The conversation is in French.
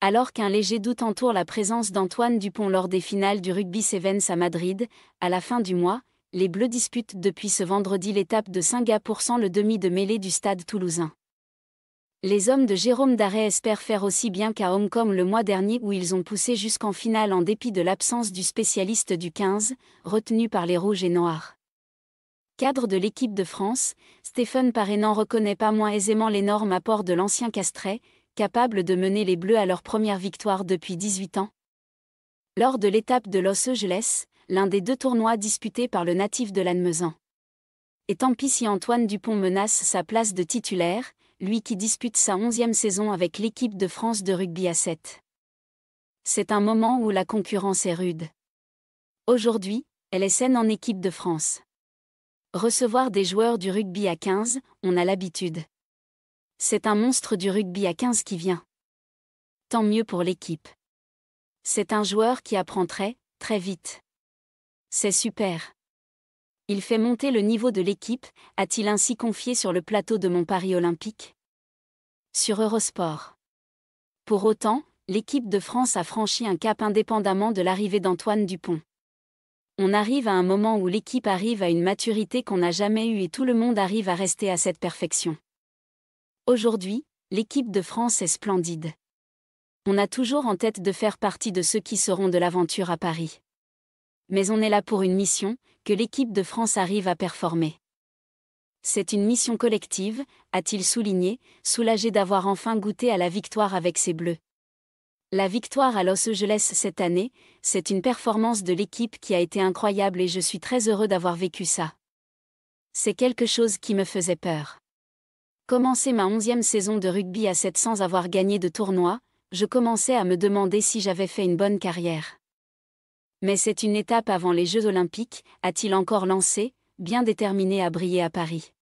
Alors qu'un léger doute entoure la présence d'Antoine Dupont lors des finales du rugby Sevens à Madrid, à la fin du mois, les Bleus disputent depuis ce vendredi l'étape de Singapour sans le demi de mêlée du stade toulousain. Les hommes de Jérôme Daré espèrent faire aussi bien qu'à Hong Kong le mois dernier où ils ont poussé jusqu'en finale en dépit de l'absence du spécialiste du 15, retenu par les Rouges et Noirs. Cadre de l'équipe de France, Stéphane n'en reconnaît pas moins aisément l'énorme apport de l'ancien Castret, capable de mener les Bleus à leur première victoire depuis 18 ans. Lors de l'étape de Los Angeles, l'un des deux tournois disputés par le natif de Lannemezan. Et tant pis si Antoine Dupont menace sa place de titulaire, lui qui dispute sa onzième saison avec l'équipe de France de rugby à 7. C'est un moment où la concurrence est rude. Aujourd'hui, elle est saine en équipe de France. Recevoir des joueurs du rugby à 15, on a l'habitude. C'est un monstre du rugby à 15 qui vient. Tant mieux pour l'équipe. C'est un joueur qui apprend très, très vite. C'est super. Il fait monter le niveau de l'équipe, a-t-il ainsi confié sur le plateau de mon Paris olympique Sur Eurosport. Pour autant, l'équipe de France a franchi un cap indépendamment de l'arrivée d'Antoine Dupont. On arrive à un moment où l'équipe arrive à une maturité qu'on n'a jamais eue et tout le monde arrive à rester à cette perfection. Aujourd'hui, l'équipe de France est splendide. On a toujours en tête de faire partie de ceux qui seront de l'aventure à Paris. Mais on est là pour une mission, que l'équipe de France arrive à performer. C'est une mission collective, a-t-il souligné, soulagé d'avoir enfin goûté à la victoire avec ses bleus. La victoire à Los Angeles cette année, c'est une performance de l'équipe qui a été incroyable et je suis très heureux d'avoir vécu ça. C'est quelque chose qui me faisait peur. Commencer ma onzième saison de rugby à 7 sans avoir gagné de tournoi, je commençais à me demander si j'avais fait une bonne carrière. Mais c'est une étape avant les Jeux olympiques, a-t-il encore lancé, bien déterminé à briller à Paris.